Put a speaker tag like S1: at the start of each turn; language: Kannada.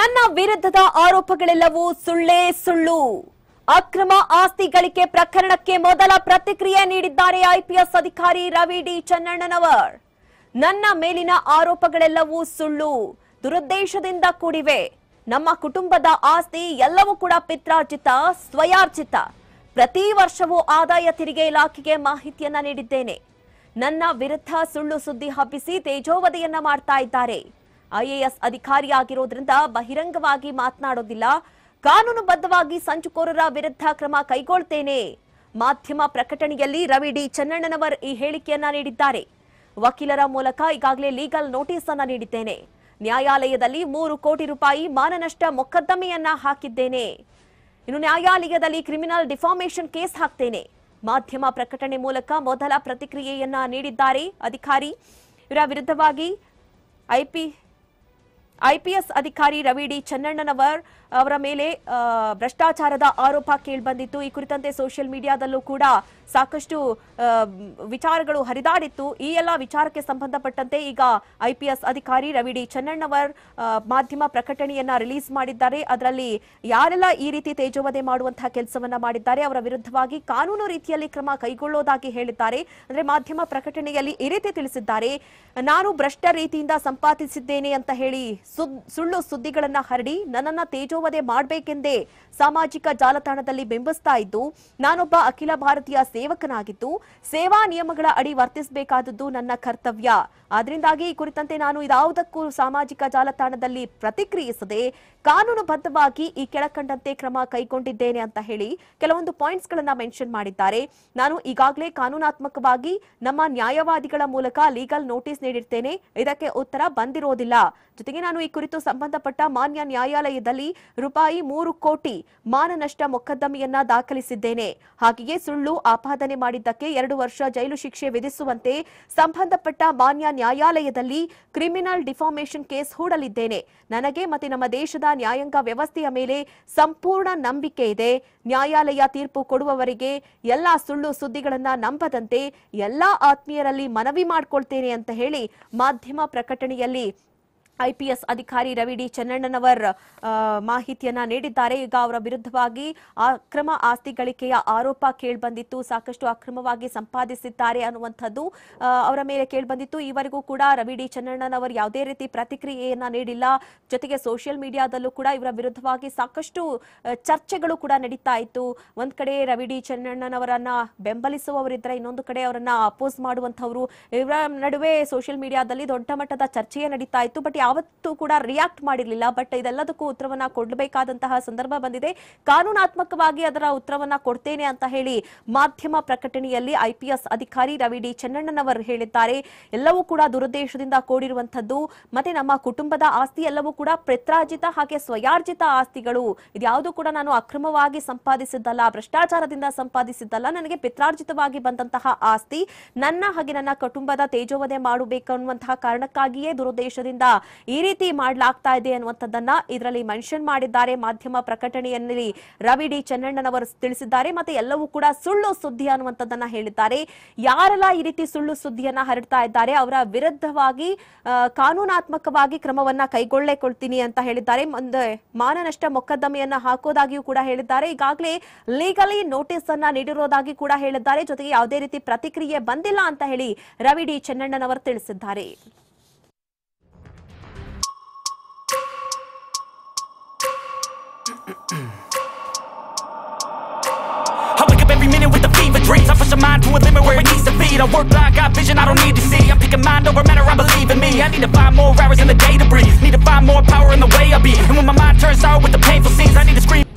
S1: ನನ್ನ ವಿರುದ್ಧದ ಆರೋಪಗಳೆಲ್ಲವೂ ಸುಳ್ಳೇ ಸುಳ್ಳು ಅಕ್ರಮ ಆಸ್ತಿ ಗಳಿಕೆ ಪ್ರಕರಣಕ್ಕೆ ಮೊದಲ ಪ್ರತಿಕ್ರಿಯೆ ನೀಡಿದ್ದಾರೆ ಐಪಿಎಸ್ ಅಧಿಕಾರಿ ರವಿ ಡಿ ಚನ್ನಣ್ಣನವರ್ ನನ್ನ ಮೇಲಿನ ಆರೋಪಗಳೆಲ್ಲವೂ ಸುಳ್ಳು ದುರುದ್ದೇಶದಿಂದ ಕೂಡಿವೆ ನಮ್ಮ ಕುಟುಂಬದ ಆಸ್ತಿ ಎಲ್ಲವೂ ಕೂಡ ಪಿತ್ರಾರ್ಜಿತ ಸ್ವಯಾರ್ಜಿತ ಪ್ರತಿ ವರ್ಷವೂ ಆದಾಯ ತೆರಿಗೆ ಇಲಾಖೆಗೆ ಮಾಹಿತಿಯನ್ನ ನೀಡಿದ್ದೇನೆ ನನ್ನ ವಿರುದ್ಧ ಸುಳ್ಳು ಸುದ್ದಿ ಹಬ್ಬಿಸಿ ತೇಜೋವಧೆಯನ್ನ ಮಾಡ್ತಾ ಇದ್ದಾರೆ ಐಎಎಸ್ ಅಧಿಕಾರಿಯಾಗಿರೋದ್ರಿಂದ ಬಹಿರಂಗವಾಗಿ ಮಾತನಾಡೋದಿಲ್ಲ ಕಾನೂನುಬದ್ಧವಾಗಿ ಸಂಚುಕೋರರ ವಿರುದ್ಧ ಕ್ರಮ ಕೈಗೊಳ್ತೇನೆ ಮಾಧ್ಯಮ ಪ್ರಕಟಣೆಯಲ್ಲಿ ರವಿ ಡಿ ಚನ್ನಣ್ಣನವರ್ ಈ ಹೇಳಿಕೆಯನ್ನ ನೀಡಿದ್ದಾರೆ ವಕೀಲರ ಮೂಲಕ ಈಗಾಗಲೇ ಲೀಗಲ್ ನೋಟಿಸ್ ಅನ್ನ ನೀಡಿದ್ದೇನೆ ನ್ಯಾಯಾಲಯದಲ್ಲಿ ಮೂರು ಕೋಟಿ ರೂಪಾಯಿ ಮಾನನಷ್ಟ ಮೊಕದ್ದಮೆಯನ್ನ ಹಾಕಿದ್ದೇನೆ ಇನ್ನು ನ್ಯಾಯಾಲಯದಲ್ಲಿ ಕ್ರಿಮಿನಲ್ ಡಿಫಾರ್ಮೇಷನ್ ಕೇಸ್ ಹಾಕ್ತೇನೆ ಮಾಧ್ಯಮ ಪ್ರಕಟಣೆ ಮೂಲಕ ಮೊದಲ ಪ್ರತಿಕ್ರಿಯೆಯನ್ನ ನೀಡಿದ್ದಾರೆ ಅಧಿಕಾರಿ ಇವರ ವಿರುದ್ಧವಾಗಿ ಐಪಿ ಐಪಿಎಸ್ ಅಧಿಕಾರಿ ರವಿ ಡಿ ಚನ್ನಣ್ಣನವರ್ ಅವರ ಮೇಲೆ ಭ್ರಷ್ಟಾಚಾರದ ಆರೋಪ ಕೇಳಿಬಂದಿತ್ತು ಈ ಕುರಿತಂತೆ ಸೋಷಿಯಲ್ ಮೀಡಿಯಾದಲ್ಲೂ ಕೂಡ ಸಾಕಷ್ಟು ವಿಚಾರಗಳು ಹರಿದಾಡಿತ್ತು ಈ ಎಲ್ಲ ವಿಚಾರಕ್ಕೆ ಸಂಬಂಧಪಟ್ಟಂತೆ ಈಗ ಐಪಿಎಸ್ ಅಧಿಕಾರಿ ರವಿ ಡಿ ಚನ್ನಣ್ಣವರ್ ಮಾಧ್ಯಮ ಪ್ರಕಟಣೆಯನ್ನ ರಿಲೀಸ್ ಮಾಡಿದ್ದಾರೆ ಅದರಲ್ಲಿ ಯಾರೆಲ್ಲ ಈ ರೀತಿ ತೇಜೋವಧೆ ಮಾಡುವಂತಹ ಕೆಲಸವನ್ನ ಮಾಡಿದ್ದಾರೆ ಅವರ ವಿರುದ್ಧವಾಗಿ ಕಾನೂನು ರೀತಿಯಲ್ಲಿ ಕ್ರಮ ಕೈಗೊಳ್ಳುವುದಾಗಿ ಹೇಳಿದ್ದಾರೆ ಅಂದ್ರೆ ಮಾಧ್ಯಮ ಪ್ರಕಟಣೆಯಲ್ಲಿ ಈ ರೀತಿ ತಿಳಿಸಿದ್ದಾರೆ ನಾನು ಭ್ರಷ್ಟ ರೀತಿಯಿಂದ ಸಂಪಾದಿಸಿದ್ದೇನೆ ಅಂತ ಹೇಳಿ ಸುಳ್ಳು ಸುದ್ದಿಗಳನ್ನ ಹರಡಿ ನನ್ನನ್ನ ತೇಜೋವಧೆ ಮಾಡಬೇಕೆಂದೇ ಸಾಮಾಜಿಕ ಜಾಲತಾಣದಲ್ಲಿ ಬಿಂಬಿಸ್ತಾ ಇದ್ದು ನಾನೊಬ್ಬ ಅಖಿಲ ಭಾರತೀಯ ಸೇವಕನಾಗಿದ್ದು ಸೇವಾ ನಿಯಮಗಳ ಅಡಿ ವರ್ತಿಸಬೇಕಾದದ್ದು ನನ್ನ ಕರ್ತವ್ಯ ಆದ್ರಿಂದಾಗಿ ಈ ಕುರಿತಂತೆ ನಾನು ಇದಾವುದಕ್ಕೂ ಸಾಮಾಜಿಕ ಜಾಲತಾಣದಲ್ಲಿ ಪ್ರತಿಕ್ರಿಯಿಸದೆ ಕಾನೂನುಬದ್ಧವಾಗಿ ಈ ಕೆಳಕಂಡಂತೆ ಕ್ರಮ ಕೈಗೊಂಡಿದ್ದೇನೆ ಅಂತ ಹೇಳಿ ಕೆಲವೊಂದು ಪಾಯಿಂಟ್ಸ್ ಗಳನ್ನ ಮೆನ್ಷನ್ ಮಾಡಿದ್ದಾರೆ ನಾನು ಈಗಾಗಲೇ ಕಾನೂನಾತ್ಮಕವಾಗಿ ನಮ್ಮ ನ್ಯಾಯವಾದಿಗಳ ಮೂಲಕ ಲೀಗಲ್ ನೋಟಿಸ್ ನೀಡಿರ್ತೇನೆ ಇದಕ್ಕೆ ಉತ್ತರ ಬಂದಿರೋದಿಲ್ಲ ಜೊತೆಗೆ ನಾನು ಈ ಕುರಿತು ಸಂಬಂಧಪಟ್ಟ ಮಾನ್ಯ ನ್ಯಾಯಾಲಯದಲ್ಲಿ ರೂಪಾಯಿ ಮೂರು ಕೋಟಿ ಮಾನನಷ್ಟ ಮೊಕದ್ದಮೆಯನ್ನ ದಾಖಲಿಸಿದ್ದೇನೆ ಹಾಗೆಯೇ ಸುಳ್ಳು ಆಪಾದನೆ ಮಾಡಿದ್ದಕ್ಕೆ ಎರಡು ವರ್ಷ ಜೈಲು ಶಿಕ್ಷೆ ವಿಧಿಸುವಂತೆ ಸಂಬಂಧಪಟ್ಟ ಮಾನ್ಯ ನ್ಯಾಯಾಲಯದಲ್ಲಿ ಕ್ರಿಮಿನಲ್ ಡಿಫಾರ್ಮೇಷನ್ ಕೇಸ್ ಹೂಡಲಿದ್ದೇನೆ ನನಗೆ ಮತ್ತೆ ನಮ್ಮ ದೇಶದ ನ್ಯಾಯಾಂಗ ವ್ಯವಸ್ಥೆಯ ಮೇಲೆ ಸಂಪೂರ್ಣ ನಂಬಿಕೆ ಇದೆ ನ್ಯಾಯಾಲಯ ತೀರ್ಪು ಕೊಡುವವರಿಗೆ ಎಲ್ಲಾ ಸುಳ್ಳು ಸುದ್ದಿಗಳನ್ನ ನಂಬದಂತೆ ಎಲ್ಲಾ ಆತ್ಮೀಯರಲ್ಲಿ ಮನವಿ ಮಾಡಿಕೊಳ್ತೇನೆ ಅಂತ ಹೇಳಿ ಮಾಧ್ಯಮ ಪ್ರಕಟಣೆಯಲ್ಲಿ ಐಪಿಎಸ್ ಅಧಿಕಾರಿ ರವಿ ಡಿ ಚೆನ್ನಣ್ಣನವರ್ ಮಾಹಿತಿಯನ್ನ ನೀಡಿದ್ದಾರೆ ಈಗ ಅವರ ವಿರುದ್ಧವಾಗಿ ಅಕ್ರಮ ಆಸ್ತಿ ಗಳಿಕೆಯ ಆರೋಪ ಬಂದಿತ್ತು ಸಾಕಷ್ಟು ಅಕ್ರಮವಾಗಿ ಸಂಪಾದಿಸಿದ್ದಾರೆ ಅನ್ನುವಂಥದ್ದು ಅವರ ಮೇಲೆ ಕೇಳ್ಬಂದಿತ್ತು ಈವರೆಗೂ ಕೂಡ ರವಿ ಡಿ ಚನ್ನಣ್ಣನವರು ಯಾವುದೇ ರೀತಿ ಪ್ರತಿಕ್ರಿಯೆಯನ್ನ ನೀಡಿಲ್ಲ ಜೊತೆಗೆ ಸೋಷಿಯಲ್ ಮೀಡಿಯಾದಲ್ಲೂ ಕೂಡ ಇವರ ವಿರುದ್ಧವಾಗಿ ಸಾಕಷ್ಟು ಚರ್ಚೆಗಳು ಕೂಡ ನಡೀತಾ ಇತ್ತು ಒಂದ್ ಕಡೆ ರವಿ ಡಿ ಚೆನ್ನಣ್ಣನವರನ್ನ ಬೆಂಬಲಿಸುವವರಿದ್ರೆ ಇನ್ನೊಂದು ಕಡೆ ಅವರನ್ನ ಅಪೋಸ್ ಮಾಡುವಂತವರು ಇವರ ನಡುವೆ ಸೋಷಿಯಲ್ ಮೀಡಿಯಾದಲ್ಲಿ ದೊಡ್ಡ ಮಟ್ಟದ ಚರ್ಚೆಯೇ ನಡೀತಾ ಇತ್ತು ಬಟ್ ಯಾವತ್ತೂ ಕೂಡ ರಿಯಾಕ್ಟ್ ಮಾಡಿರಲಿಲ್ಲ ಬಟ್ ಇದೆಲ್ಲದಕ್ಕೂ ಉತ್ತರವನ್ನ ಕೊಡಬೇಕಾದಂತಹ ಸಂದರ್ಭ ಬಂದಿದೆ ಕಾನೂನಾತ್ಮಕವಾಗಿ ಅದರ ಉತ್ತರವನ್ನ ಕೊಡ್ತೇನೆ ಅಂತ ಹೇಳಿ ಮಾಧ್ಯಮ ಪ್ರಕಟಣೆಯಲ್ಲಿ ಐಪಿಎಸ್ ಅಧಿಕಾರಿ ರವಿ ಡಿ ಚೆನ್ನಣ್ಣನವರು ಹೇಳಿದ್ದಾರೆ ಎಲ್ಲವೂ ಕೂಡ ದುರುದ್ದೇಶದಿಂದ ಕೂಡಿರುವಂತದ್ದು ಮತ್ತೆ ನಮ್ಮ ಕುಟುಂಬದ ಆಸ್ತಿ ಎಲ್ಲವೂ ಕೂಡ ಪ್ರತ್ರಾಜಿತ ಹಾಗೆ ಸ್ವಯಾರ್ಜಿತ ಆಸ್ತಿಗಳು ಇದ್ಯಾವುದು ಕೂಡ ನಾನು ಅಕ್ರಮವಾಗಿ ಸಂಪಾದಿಸಿದ್ದಲ್ಲ ಭ್ರಷ್ಟಾಚಾರದಿಂದ ಸಂಪಾದಿಸಿದ್ದಲ್ಲ ನನಗೆ ಪಿತ್ರಾರ್ಜಿತವಾಗಿ ಬಂದಂತಹ ಆಸ್ತಿ ನನ್ನ ಹಾಗೆ ನನ್ನ ಕುಟುಂಬದ ತೇಜೋವಧೆ ಮಾಡಬೇಕು ಕಾರಣಕ್ಕಾಗಿಯೇ ದುರುದ್ದೇಶದಿಂದ ಈ ರೀತಿ ಮಾಡಲಾಗ್ತಾ ಇದೆ ಅನ್ನುವಂಥದ್ದನ್ನ ಇದರಲ್ಲಿ ಮೆನ್ಷನ್ ಮಾಡಿದ್ದಾರೆ ಮಾಧ್ಯಮ ಪ್ರಕಟಣೆಯಲ್ಲಿ ರವಿ ಡಿ ಚೆನ್ನಣ್ಣನವರು ತಿಳಿಸಿದ್ದಾರೆ ಮತ್ತೆ ಎಲ್ಲವೂ ಕೂಡ ಸುಳ್ಳು ಸುದ್ದಿ ಅನ್ನುವಂಥದ್ದನ್ನ ಹೇಳಿದ್ದಾರೆ ಯಾರೆಲ್ಲ ಈ ರೀತಿ ಸುಳ್ಳು ಸುದ್ದಿಯನ್ನ ಹರಡ್ತಾ ಇದ್ದಾರೆ ಅವರ ವಿರುದ್ಧವಾಗಿ ಕಾನೂನಾತ್ಮಕವಾಗಿ ಕ್ರಮವನ್ನ ಕೈಗೊಳ್ಳೇಕೊಳ್ತೀನಿ ಅಂತ ಹೇಳಿದ್ದಾರೆ ಮುಂದೆ ಮಾನನಷ್ಟ ಮೊಕದ್ದಮೆಯನ್ನ ಹಾಕೋದಾಗಿಯೂ ಕೂಡ ಹೇಳಿದ್ದಾರೆ ಈಗಾಗಲೇ ಲೀಗಲಿ ನೋಟಿಸ್ ಅನ್ನ ನೀಡಿರೋದಾಗಿ ಕೂಡ ಹೇಳಿದ್ದಾರೆ ಜೊತೆಗೆ ಯಾವುದೇ ರೀತಿ ಪ್ರತಿಕ್ರಿಯೆ ಬಂದಿಲ್ಲ ಅಂತ ಹೇಳಿ ರವಿ ಡಿ ಚೆನ್ನಣ್ಣನವರು ತಿಳಿಸಿದ್ದಾರೆ I wake up every minute with a fever dreams I push my mind to a limit where it needs to feed I work like I got vision I don't need to see I'm picking mind over matter, I believe in me I need to find more hours in the day to breathe Need to find more power in the way I be And when my mind turns out with the painful scenes I need to scream